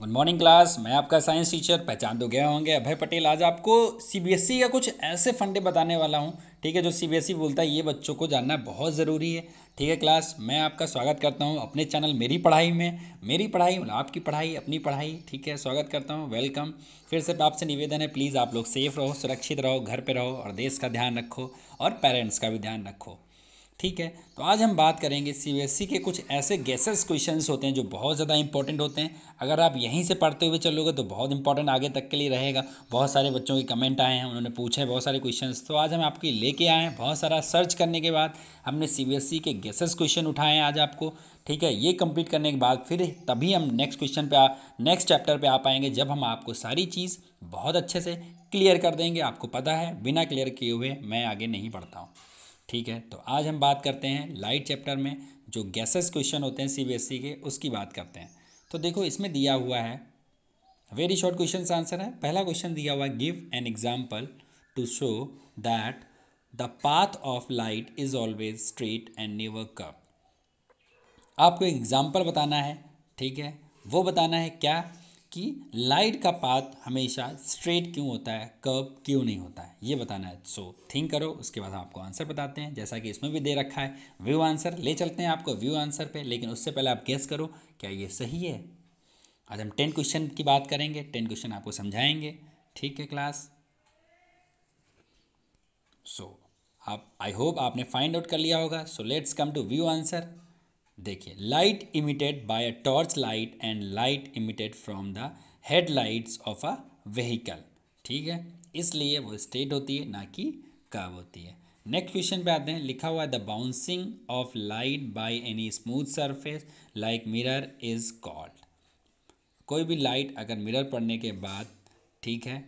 good morning class मैं आपका science teacher पहचान तो गया होंगे अभय पटेल आज आपको सीबीएसई e का कुछ ऐसे फंडे बताने वाला हूँ ठीक है जो सीबीएसई e बोलता है ये बच्चों को जानना बहुत ज़रूरी है ठीक है क्लास मैं आपका स्वागत करता हूँ अपने चैनल मेरी पढ़ाई में मेरी पढ़ाई मतलब आपकी पढ़ाई अपनी पढ़ाई ठीक है स्वागत करता हूँ वेलकम फिर से आपसे निवेदन है प्लीज़ आप लोग सेफ रहो सुरक्षित रहो घर पर रहो और देश का ध्यान रखो और पेरेंट्स का भी ध्यान रखो ठीक है तो आज हम बात करेंगे सी e के कुछ ऐसे गैसेस क्वेश्चंस होते हैं जो बहुत ज़्यादा इंपॉर्टेंट होते हैं अगर आप यहीं से पढ़ते हुए चलोगे तो बहुत इंपॉर्टेंट आगे तक के लिए रहेगा बहुत सारे बच्चों के कमेंट आए हैं उन्होंने पूछे बहुत सारे क्वेश्चन तो आज हम आपके लेके आए हैं बहुत सारा सर्च करने के बाद हमने सी e के गैसेस क्वेश्चन उठाए हैं आज आपको ठीक है ये कम्प्लीट करने के बाद फिर तभी हम नेक्स्ट क्वेश्चन पर नेक्स्ट चैप्टर पर आ पाएंगे जब हम आपको सारी चीज़ बहुत अच्छे से क्लियर कर देंगे आपको पता है बिना क्लियर किए हुए मैं आगे नहीं पढ़ता हूँ ठीक है तो आज हम बात करते हैं लाइट चैप्टर में जो गैसेस क्वेश्चन होते हैं सीबीएसई e के उसकी बात करते हैं तो देखो इसमें दिया हुआ है वेरी शॉर्ट क्वेश्चन का आंसर है पहला क्वेश्चन दिया हुआ है give an example to show that the path of light is always straight and never cup आपको एक एग्जाम्पल बताना है ठीक है वो बताना है क्या कि लाइट का पाथ हमेशा स्ट्रेट क्यों होता है कर्व क्यों नहीं होता है ये बताना है सो so, थिंक करो उसके बाद हम आपको आंसर बताते हैं जैसा कि इसमें भी दे रखा है व्यू आंसर ले चलते हैं आपको व्यू आंसर पे लेकिन उससे पहले आप गेस करो क्या ये सही है आज हम टेन क्वेश्चन की बात करेंगे टेन क्वेश्चन आपको समझाएंगे ठीक है क्लास सो so, आप आई होप आपने फाइंड आउट कर लिया होगा so let's come to view answer देखिए light emitted by a torch light and light emitted from the headlights of a vehicle ठीक है इसलिए वो स्टेट होती है ना कि कब होती है नेक्स्ट क्वेश्चन पे आते हैं लिखा हुआ है the bouncing of light by any smooth surface like mirror is called कोई भी लाइट अगर मिरर पड़ने के बाद ठीक है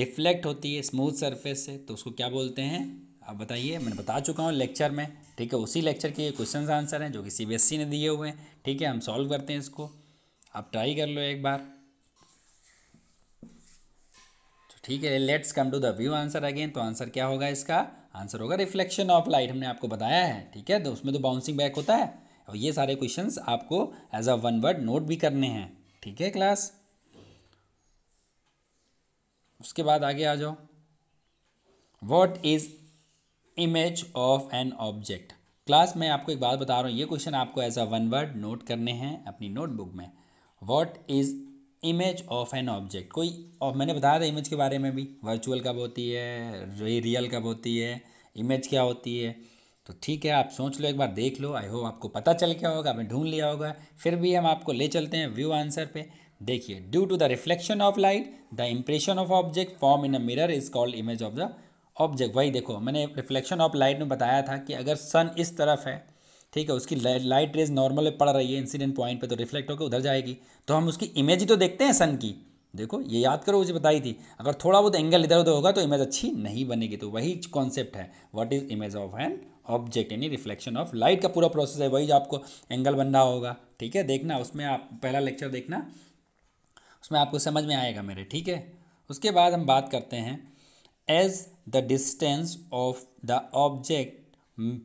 रिफ्लेक्ट होती है स्मूथ सरफेस से तो उसको क्या बोलते हैं आप बताइए मैंने बता चुका हूँ लेक्चर में ठीक है उसी लेक्चर के ये क्वेश्चन आंसर हैं जो कि सी e ने दिए हुए हैं ठीक है हम सॉल्व करते हैं इसको आप ट्राई कर लो एक बार तो ठीक है let's come to the view answer again तो आंसर क्या होगा इसका आंसर होगा रिफ्लेक्शन ऑफ लाइट हमने आपको बताया है ठीक है तो उसमें तो बाउंसिंग बैक होता है और ये सारे क्वेश्चन आपको as a one word note भी करने हैं ठीक है क्लास उसके बाद आगे आ जाओ what is image of an object class में आपको एक बात बता रहा हूँ ये क्वेश्चन आपको as a one word note करने हैं अपनी नोटबुक में what is image of an object कोई और मैंने बताया था इमेज के बारे में भी वर्चुअल कब होती है रियल कब होती है इमेज क्या होती है तो ठीक है आप सोच लो एक बार देख लो आई होप आपको पता चल गया होगा आपने ढूंढ लिया होगा फिर भी हम आपको ले चलते हैं व्यू आंसर पे देखिए due to the reflection of light the impression of object form in a mirror is called image of the object वही देखो मैंने रिफ्लेक्शन ऑफ लाइट में बताया था कि अगर सन इस तरफ है ठीक है उसकी लाइट रेज नॉर्मल पड़ रही है इंसिडेंट पॉइंट पे तो रिफ्लेक्ट होकर उधर जाएगी तो हम उसकी इमेज ही तो देखते हैं सन की देखो ये याद करो मुझे बताई थी अगर थोड़ा बहुत एंगल इधर उधर होगा तो इमेज अच्छी नहीं बनेगी तो वही कॉन्सेप्ट है what is image of an object यानी रिफ्लेक्शन ऑफ लाइट का पूरा प्रोसेस है वही जो आपको एंगल बन रहा होगा ठीक है देखना उसमें आप पहला लेक्चर देखना उसमें आपको समझ में आएगा मेरे ठीक है उसके बाद हम बात करते हैं as the distance of the object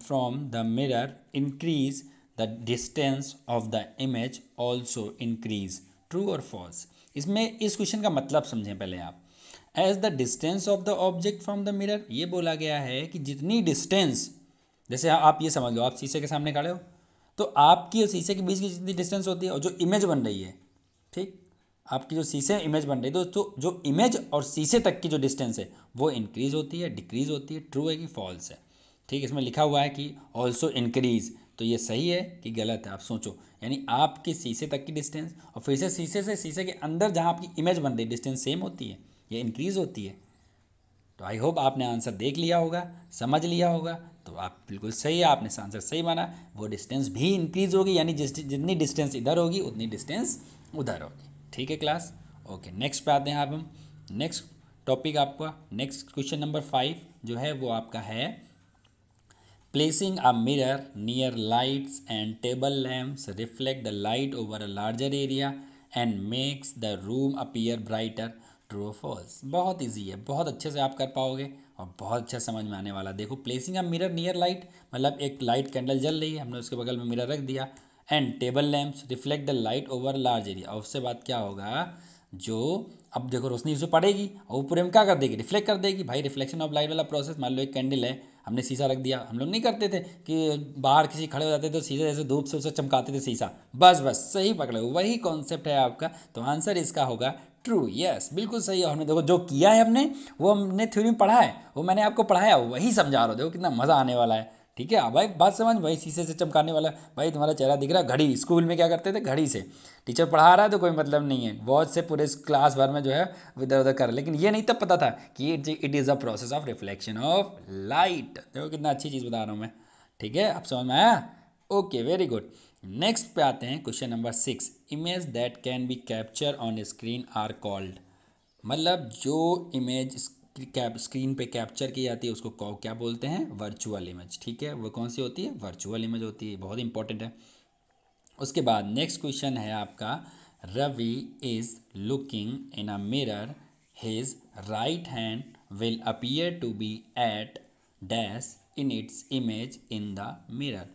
from the mirror increase the distance of the image also increase true और फॉल्स इसमें इस क्वेश्चन का मतलब समझें पहले आप as the distance of the object from the mirror ये बोला गया है कि जितनी डिस्टेंस जैसे हाँ, आप ये समझ लो आप शीशे के सामने खड़े हो तो आपकी और शीशे के बीच की जितनी डिस्टेंस होती है और जो इमेज बन रही है ठीक आपकी जो शीशे इमेज बन रही है दोस्तों जो इमेज और शीशे तक की जो डिस्टेंस है वो इंक्रीज़ होती है डिक्रीज़ होती है ट्रू है कि फॉल्स है ठीक है इसमें लिखा हुआ है कि ऑल्सो इंक्रीज़ तो ये सही है कि गलत है आप सोचो यानी आपके शीशे तक की डिस्टेंस और फिर से शीशे से शीशे के अंदर जहाँ आपकी इमेज बन रही डिस्टेंस सेम होती है या इंक्रीज़ होती है तो आई होप आपने आंसर देख लिया होगा समझ लिया होगा तो आप बिल्कुल सही है आपने आंसर सही माना वो डिस्टेंस भी इंक्रीज़ होगी यानी जिस जितनी डिस्टेंस इधर होगी उतनी डिस्टेंस उधर होगी ठीक है क्लास ओके नेक्स्ट पे आते हैं आप हम नेक्स्ट टॉपिक आपका नेक्स्ट क्वेश्चन नंबर फाइव जो है वो आपका है placing a mirror near lights and table lamps reflect the light over a larger area and makes the room appear brighter true false बहुत ईजी है बहुत अच्छे से आप कर पाओगे और बहुत अच्छा समझ में आने वाला देखो placing a mirror near light मतलब एक लाइट कैंडल जल रही है हमने उसके बगल में मिरर रख दिया and table lamps reflect the light over large area और उससे बात क्या होगा जो अब देखो रोशनी उसे पड़ेगी और ऊपर हम में क्या कर देगी रिफ्लेक्ट कर देगी भाई रिफ्लेक्शन ऑफ लाइट वाला प्रोसेस मान लो एक कैंडल है हमने शीशा रख दिया हम लोग नहीं करते थे कि बाहर किसी खड़े हो जाते थे तो शीशा जैसे धूप से उसे चमकाते थे शीशा बस बस सही पकड़े वही कॉन्सेप्ट है आपका तो आंसर इसका होगा ट्रू यस बिल्कुल सही है हमने देखो जो किया है हमने वो हमने थ्योरी में पढ़ा है वो मैंने आपको पढ़ाया वही समझा रहा हूँ देखो कितना मज़ा आने वाला है ठीक है भाई बात समझ भाई शीशे से चमकाने वाला भाई तुम्हारा चेहरा दिख रहा है घड़ी स्कूल में क्या करते थे घड़ी से टीचर पढ़ा रहा है तो कोई मतलब नहीं है बहुत से पूरे क्लास भर में जो है इधर उधर कर लेकिन ये नहीं तब पता था कि it is a process of reflection of light देखो कितना अच्छी चीज़ बता रहा हूँ मैं ठीक है अब समझ में आया ओके वेरी गुड नेक्स्ट पे आते हैं question number six image that can be capture on screen are called मतलब जो इमेज कैप स्क्रीन पे कैप्चर की जाती है उसको क्या बोलते हैं वर्चुअल इमेज ठीक है वो कौन सी होती है वर्चुअल इमेज होती है बहुत इंपॉर्टेंट है उसके बाद नेक्स्ट क्वेश्चन है आपका Ravi is looking in a mirror his right hand will appear to be at dash in its image in the mirror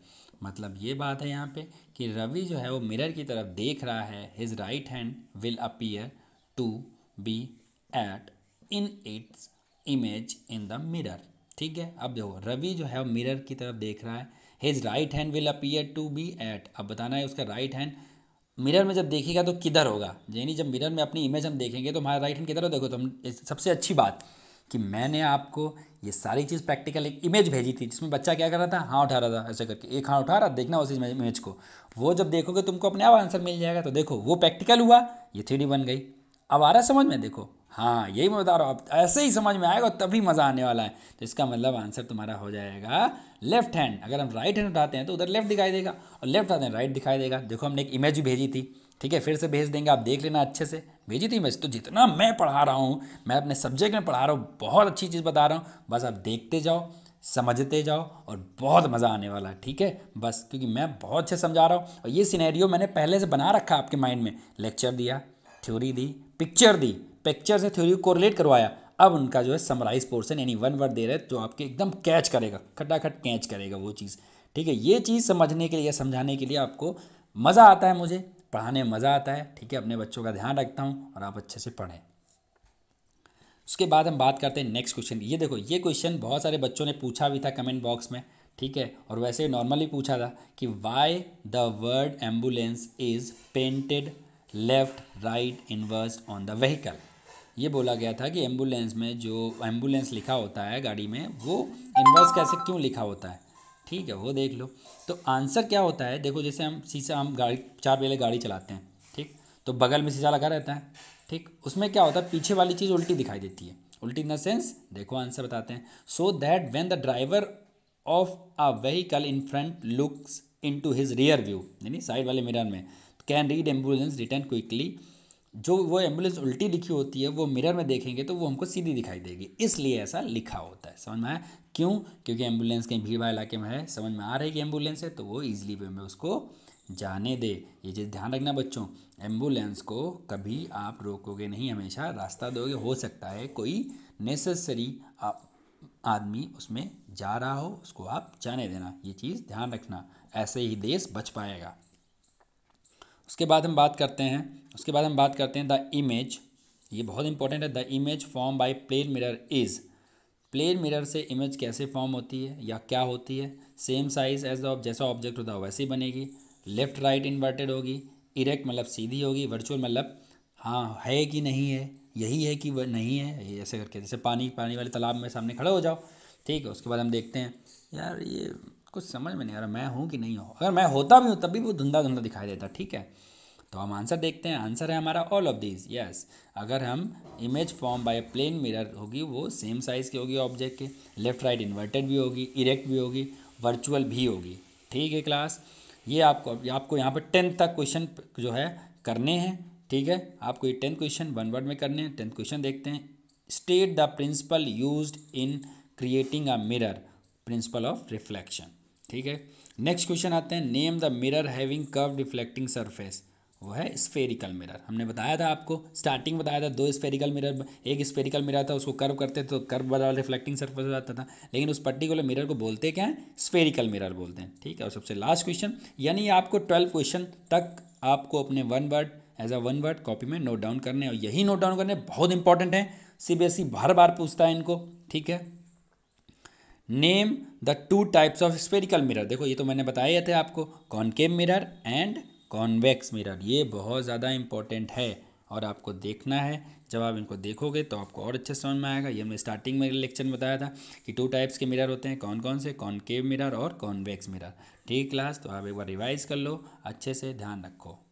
मतलब ये बात है यहाँ पे कि रवि जो है वो मिरर की तरफ देख रहा है his right hand will appear to be at in its image in the mirror ठीक है अब देखो रवि जो है मिरर की तरफ देख रहा है his right hand will appear to be at अब बताना है उसका राइट हैंड मिरर में जब देखेगा तो किधर होगा यानी जब मिरर में अपनी इमेज हम देखेंगे तो हमारा राइट हैंड किधर हो देखो तो हम सबसे अच्छी बात कि मैंने आपको ये सारी चीज़ प्रैक्टिकल एक इमेज भेजी थी जिसमें बच्चा क्या कर रहा था हाँ उठा रहा था ऐसे करके एक हाँ उठा रहा देखना उस इमेज को वो जब देखोगे तुमको अपने आप आंसर मिल जाएगा तो देखो वो प्रैक्टिकल हुआ ये थ्री बन गई अब आ रहा समझ में देखो हाँ यही मैं बता रहा हूँ ऐसे ही समझ में आएगा तभी मज़ा आने वाला है तो इसका मतलब आंसर तुम्हारा हो जाएगा लेफ्ट हैंड अगर हम राइट हैंड उठाते हैं तो उधर लेफ्ट दिखाई देगा और लेफ्ट उठाते हैं राइट दिखाई देगा देखो हमने एक इमेज भी भेजी थी ठीक है फिर से भेज देंगे आप देख लेना अच्छे से भेजी थी इमेज तो जितना मैं पढ़ा रहा हूँ मैं अपने सब्जेक्ट में पढ़ा रहा हूँ बहुत अच्छी चीज़ बता रहा हूँ बस आप देखते जाओ समझते जाओ और बहुत मज़ा आने वाला है ठीक है बस क्योंकि मैं बहुत अच्छे समझा रहा हूँ और ये सिनेरियो मैंने पहले से बना रखा आपके माइंड में लेक्चर दिया थ्योरी दी पिक्चर दी पिक्चर्स है थ्योरी को कोरिलेट करवाया अब उनका जो है समराइज पोर्सन यानी वन वर्ड दे रहे तो आपके एकदम कैच करेगा खटाखट कैच करेगा वो चीज़ ठीक है ये चीज़ समझने के लिए समझाने के लिए आपको मज़ा आता है मुझे पढ़ाने में मज़ा आता है ठीक है अपने बच्चों का ध्यान रखता हूँ और आप अच्छे से पढ़ें उसके बाद हम बात करते हैं नेक्स्ट क्वेश्चन ये देखो ये क्वेश्चन बहुत सारे बच्चों ने पूछा भी था कमेंट बॉक्स में ठीक है और वैसे नॉर्मली पूछा था कि why the word ambulance is painted left right inverse on the vehicle ये बोला गया था कि एम्बुलेंस में जो एम्बुलेंस लिखा होता है गाड़ी में वो इन्वर्स कैसे क्यों लिखा होता है ठीक है वो देख लो तो आंसर क्या होता है देखो जैसे हम शीशा हम गाड़ी चार पहले गाड़ी चलाते हैं ठीक तो बगल में शीशा लगा रहता है ठीक उसमें क्या होता है पीछे वाली चीज़ उल्टी दिखाई देती है उल्टी इन द सेंस देखो आंसर बताते हैं so that when the driver of a vehicle in front looks in to his rear view यानी साइड वाले मिरर में can read ambulance return quickly जो वो एम्बुलेंस उल्टी लिखी होती है वो मिरर में देखेंगे तो वो हमको सीधी दिखाई देगी इसलिए ऐसा लिखा होता है समझ में आया क्यों क्योंकि एम्बुलेंस कहीं भीड़ भाड़ इलाके में है समझ में आ रही है कि एम्बुलेंस है तो वो ईजिली वे में उसको जाने दे ये चीज़ ध्यान रखना बच्चों एम्बुलेंस को कभी आप रोकोगे नहीं हमेशा रास्ता दोगे हो सकता है कोई नेसेसरी आदमी उसमें जा रहा हो उसको आप जाने देना ये चीज़ ध्यान रखना ऐसे ही देश बच पाएगा उसके बाद हम बात करते हैं उसके बाद हम बात करते हैं द इमेज ये बहुत इंपॉर्टेंट है the image form by plane mirror is plane mirror से इमेज कैसे फॉर्म होती है या क्या होती है सेम साइज एज जैसा ऑब्जेक्ट होता है वैसे बनेगी लेफ्ट राइट इन्वर्टेड होगी इरेक्ट मतलब सीधी होगी वर्चुअल मतलब हाँ है कि नहीं है यही है कि वह नहीं है ऐसे करके जैसे पानी पानी वाले तालाब में सामने खड़े हो जाओ ठीक है उसके बाद हम देखते हैं यार ये कुछ समझ में नहीं आ रहा मैं हूँ कि नहीं हूँ अगर मैं होता भी हूँ तभी वो धुंधा धुंधा दिखाई देता ठीक है तो हम आंसर देखते हैं आंसर है हमारा ऑल ऑफ दीज यस अगर हम image form by plane mirror होगी वो सेम साइज़ की होगी ऑब्जेक्ट के लेफ्ट राइट इन्वर्टेड भी होगी इरेक्ट भी होगी वर्चुअल भी होगी ठीक है क्लास ये आपको आपको यहाँ पर टेंथ तक क्वेश्चन जो है करने हैं ठीक है आपको ये टेंथ क्वेश्चन वन वर्ड में करने हैं टेंथ क्वेश्चन देखते हैं state the principle use in creating a mirror principle of reflection ठीक है नेक्स्ट क्वेश्चन आते हैं name the mirror having curve reflecting surface वो है स्फेरिकल मिरर हमने बताया था आपको स्टार्टिंग बताया था दो स्फेरिकल मिरर एक स्फेरिकल मिरर था उसको कर्व करते थे तो कर्व वाला रिफ्लेक्टिंग सरफेस हो जाता था लेकिन उस पर्टिकुलर मिरर को बोलते क्या है स्फेरिकल मिरर बोलते हैं ठीक है और सबसे लास्ट क्वेश्चन यानी आपको ट्वेल्व क्वेश्चन तक आपको अपने one word as a one word copy में नोट डाउन करने और यही नोट डाउन करने बहुत इंपॉर्टेंट है ई बार बार पूछता है इनको ठीक है name the two types of spherical mirror देखो ये तो मैंने बताया थे आपको concave mirror and convex mirror ये बहुत ज़्यादा इंपॉर्टेंट है और आपको देखना है जब आप इनको देखोगे तो आपको और अच्छे समझ में आएगा ये हमने स्टार्टिंग में लेक्चर में बताया था कि टू टाइप्स के मिरर होते हैं कौन कौन से कॉन्केव मिरर और कॉन्वेक्स मिरर ठीक क्लास तो आप एक बार रिवाइज़ कर लो अच्छे से ध्यान रखो